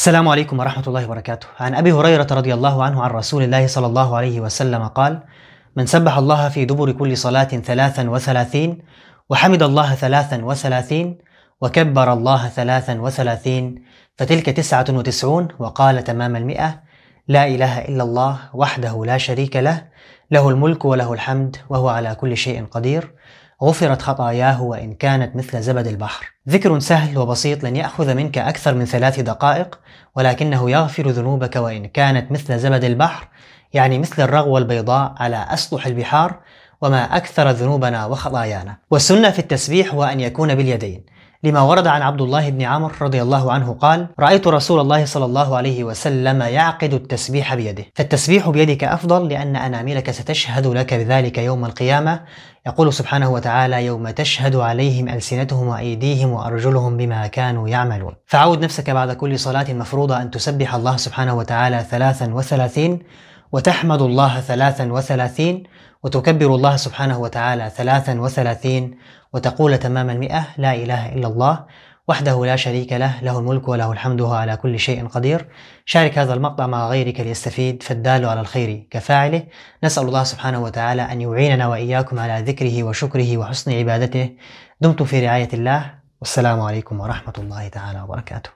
السلام عليكم ورحمة الله وبركاته عن أبي هريرة رضي الله عنه عن رسول الله صلى الله عليه وسلم قال من سبح الله في دبر كل صلاة ثلاثا وثلاثين وحمد الله ثلاثا وثلاثين وكبر الله ثلاثا وثلاثين فتلك تسعة وتسعون وقال تمام المئة لا إله إلا الله وحده لا شريك له له الملك وله الحمد وهو على كل شيء قدير غفرت خطاياه وإن كانت مثل زبد البحر ذكر سهل وبسيط لن يأخذ منك أكثر من ثلاث دقائق ولكنه يغفر ذنوبك وإن كانت مثل زبد البحر يعني مثل الرغوة البيضاء على أسطح البحار وما أكثر ذنوبنا وخطايانا والسنة في التسبيح هو أن يكون باليدين لما ورد عن عبد الله بن عمر رضي الله عنه قال رأيت رسول الله صلى الله عليه وسلم يعقد التسبيح بيده فالتسبيح بيدك أفضل لأن أناملك ستشهد لك بذلك يوم القيامة يقول سبحانه وتعالى يوم تشهد عليهم ألسنتهم وأيديهم وأرجلهم بما كانوا يعملون فعود نفسك بعد كل صلاة مفروضة أن تسبح الله سبحانه وتعالى ثلاثا وثلاثين وتحمد الله ثلاثا وثلاثين وتكبر الله سبحانه وتعالى ثلاثا وثلاثين وتقول تمام المئة لا إله إلا الله وحده لا شريك له له الملك وله الحمد وهو على كل شيء قدير شارك هذا المقطع مع غيرك ليستفيد فالدال على الخير كفاعله نسأل الله سبحانه وتعالى أن يعيننا وإياكم على ذكره وشكره وحسن عبادته دمتم في رعاية الله والسلام عليكم ورحمة الله تعالى وبركاته